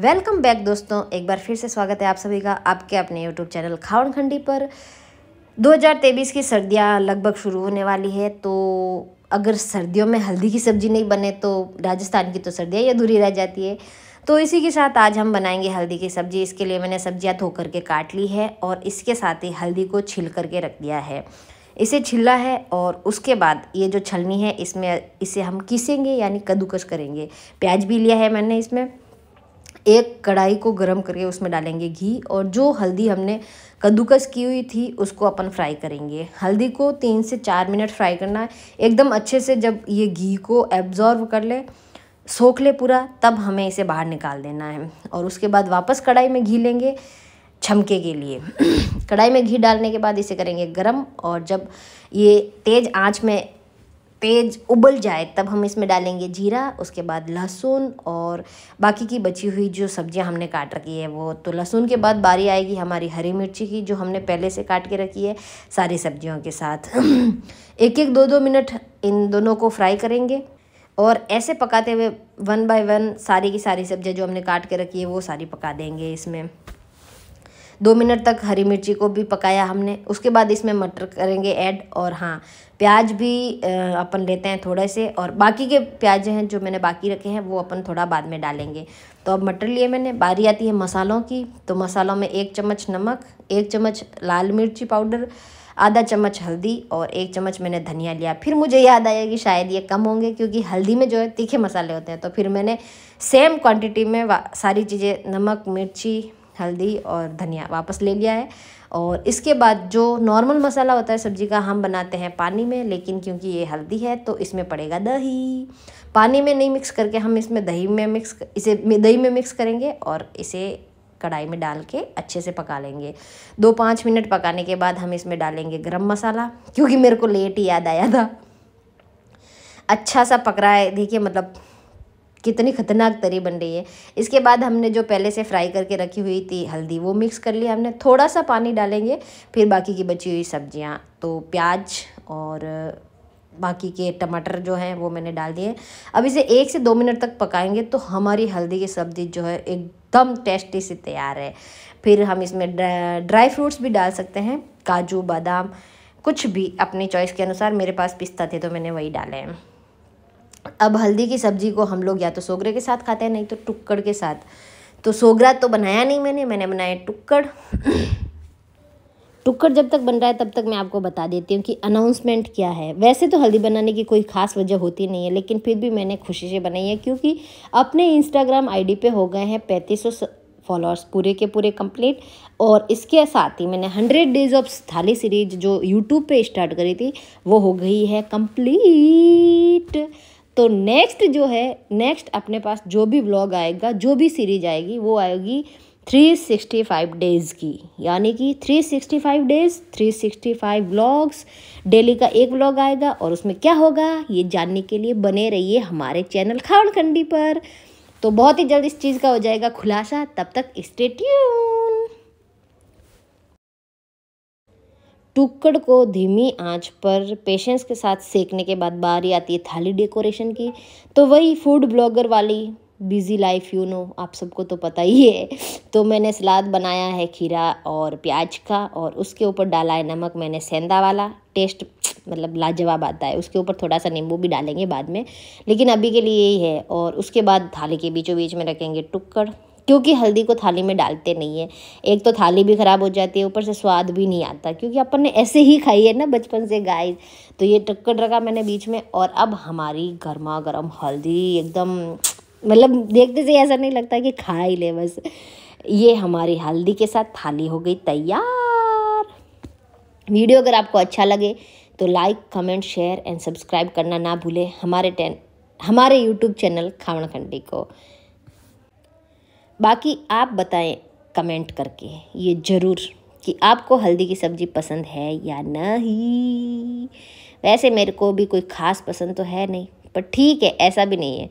welcome back दोस्तों एक बार फिर से स्वागत है आप सभी का आपके अपने यूट्यूब चैनल खावन खंडी पर 2023 की सर्दियाँ लगभग शुरू होने वाली है तो अगर सर्दियों में हल्दी की सब्ज़ी नहीं बने तो राजस्थान की तो सर्दियाँ ही अधूरी रह जाती है तो इसी के साथ आज हम बनाएंगे हल्दी की सब्ज़ी इसके लिए मैंने सब्जियाँ धो करके काट ली है और इसके साथ ही हल्दी को छिल करके रख दिया है इसे छिल्ला है और उसके बाद ये जो छलनी है इसमें इसे हम किसेंगे यानी कद्दूकस करेंगे प्याज भी लिया है मैंने इसमें एक कढ़ाई को गर्म करके उसमें डालेंगे घी और जो हल्दी हमने कद्दूकस की हुई थी उसको अपन फ्राई करेंगे हल्दी को तीन से चार मिनट फ्राई करना है एकदम अच्छे से जब ये घी को एब्जॉर्व कर ले सोख ले पूरा तब हमें इसे बाहर निकाल देना है और उसके बाद वापस कढ़ाई में घी लेंगे छमके के लिए कढ़ाई में घी डालने के बाद इसे करेंगे गरम और जब ये तेज़ आंच में पेज उबल जाए तब हम इसमें डालेंगे जीरा उसके बाद लहसुन और बाकी की बची हुई जो सब्जियां हमने काट रखी है वो तो लहसुन के बाद बारी आएगी हमारी हरी मिर्ची की जो हमने पहले से काट के रखी है सारी सब्जियों के साथ एक एक दो दो मिनट इन दोनों को फ्राई करेंगे और ऐसे पकाते हुए वन बाय वन सारी की सारी सब्जियाँ जो हमने काट के रखी है वो सारी पका देंगे इसमें दो मिनट तक हरी मिर्ची को भी पकाया हमने उसके बाद इसमें मटर करेंगे ऐड और हाँ प्याज भी अपन लेते हैं थोड़े से और बाकी के प्याज हैं जो मैंने बाकी रखे हैं वो अपन थोड़ा बाद में डालेंगे तो अब मटर लिए मैंने बारी आती है मसालों की तो मसालों में एक चम्मच नमक एक चम्मच लाल मिर्ची पाउडर आधा चम्मच हल्दी और एक चम्मच मैंने धनिया लिया फिर मुझे याद आया कि शायद ये कम होंगे क्योंकि हल्दी में जो है तीखे मसाले होते हैं तो फिर मैंने सेम क्वांटिटी में सारी चीज़ें नमक मिर्ची हल्दी और धनिया वापस ले लिया है और इसके बाद जो नॉर्मल मसाला होता है सब्जी का हम बनाते हैं पानी में लेकिन क्योंकि ये हल्दी है तो इसमें पड़ेगा दही पानी में नहीं मिक्स करके हम इसमें दही में मिक्स इसे दही में मिक्स करेंगे और इसे कढ़ाई में डाल के अच्छे से पका लेंगे दो पाँच मिनट पकाने के बाद हम इसमें डालेंगे गरम मसाला क्योंकि मेरे को लेट ही याद आया था अच्छा सा पक रहा है देखिए मतलब कितनी खतरनाक तरी बन रही है इसके बाद हमने जो पहले से फ्राई करके रखी हुई थी हल्दी वो मिक्स कर लिया हमने थोड़ा सा पानी डालेंगे फिर बाकी की बची हुई सब्जियाँ तो प्याज और बाकी के टमाटर जो हैं वो मैंने डाल दिए अब इसे एक से दो मिनट तक पकाएंगे तो हमारी हल्दी की सब्ज़ी जो है एकदम टेस्टी से तैयार है फिर हम इसमें ड्राई फ्रूट्स भी डाल सकते हैं काजू बादाम कुछ भी अपनी चॉइस के अनुसार मेरे पास पिस्ता थे तो मैंने वही डाले हैं अब हल्दी की सब्ज़ी को हम लोग या तो सोगरे के साथ खाते हैं नहीं तो टुक्कड़ के साथ तो सोगरा तो बनाया नहीं मैंने मैंने बनाया टुक्कड़ टुक्कड़ जब तक बन रहा है तब तक मैं आपको बता देती हूँ कि अनाउंसमेंट क्या है वैसे तो हल्दी बनाने की कोई ख़ास वजह होती नहीं है लेकिन फिर भी मैंने खुशी से बनाई है क्योंकि अपने इंस्टाग्राम आईडी पे हो गए हैं पैंतीस सौ फॉलोअर्स पूरे के पूरे कंप्लीट और इसके साथ ही मैंने hundred days of thali series जो यूट्यूब पे स्टार्ट करी थी वो हो गई है कंप्लीट तो नेक्स्ट जो है नेक्स्ट अपने पास जो भी ब्लॉग आएगा जो भी सीरीज आएगी वो आएगी 365 डेज़ की यानी कि 365 डेज़ 365 ब्लॉग्स डेली का एक ब्लॉग आएगा और उसमें क्या होगा ये जानने के लिए बने रहिए हमारे चैनल खावड़ खंडी पर तो बहुत ही जल्द इस चीज़ का हो जाएगा खुलासा तब तक स्टे ट्यून टुकड़ को धीमी आंच पर पेशेंस के साथ सेकने के बाद बारी आती है थाली डेकोरेशन की तो वही फूड ब्लॉगर वाली बिज़ी लाइफ यू नो आप सबको तो पता ही है तो मैंने सलाद बनाया है खीरा और प्याज का और उसके ऊपर डाला है नमक मैंने सेंधा वाला टेस्ट मतलब लाजवाब आता है उसके ऊपर थोड़ा सा नींबू भी डालेंगे बाद में लेकिन अभी के लिए यही है और उसके बाद थाली के बीचों बीच में रखेंगे टुक्कड़ क्योंकि हल्दी को थाली में डालते नहीं है एक तो थाली भी ख़राब हो जाती है ऊपर से स्वाद भी नहीं आता क्योंकि अपन ने ऐसे ही खाई है ना बचपन से गाय तो ये टक्कर रखा मैंने बीच में और अब हमारी गर्मा गर्म हल्दी एकदम मतलब देखते से ऐसा नहीं लगता कि खा ही ले बस ये हमारी हल्दी के साथ थाली हो गई तैयार वीडियो अगर आपको अच्छा लगे तो like comment share and subscribe करना ना भूलें हमारे टेन हमारे यूट्यूब चैनल खावण खंडी को बाकी आप बताएं कमेंट करके ये ज़रूर कि आपको हल्दी की सब्ज़ी पसंद है या नहीं वैसे मेरे को भी कोई ख़ास पसंद तो है नहीं पर ठीक है ऐसा भी नहीं है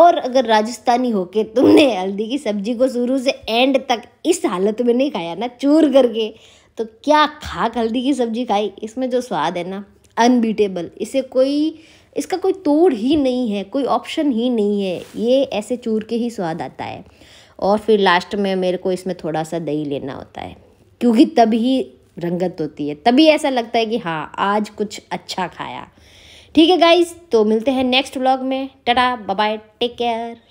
और अगर राजस्थानी होके तुमने हल्दी की सब्ज़ी को शुरू से एंड तक इस हालत में नहीं खाया ना चूर करके तो क्या खाक हल्दी की सब्ज़ी खाई इसमें जो स्वाद है ना अनबीटेबल इसे कोई इसका कोई तोड़ ही नहीं है कोई ऑप्शन ही नहीं है ये ऐसे चूर के ही स्वाद आता है और फिर लास्ट में मेरे को इसमें थोड़ा सा दही लेना होता है क्योंकि तभी रंगत होती है तभी ऐसा लगता है कि हाँ आज कुछ अच्छा खाया ठीक है गाइज तो मिलते हैं नेक्स्ट व्लॉग में टटा बाय टेक केयर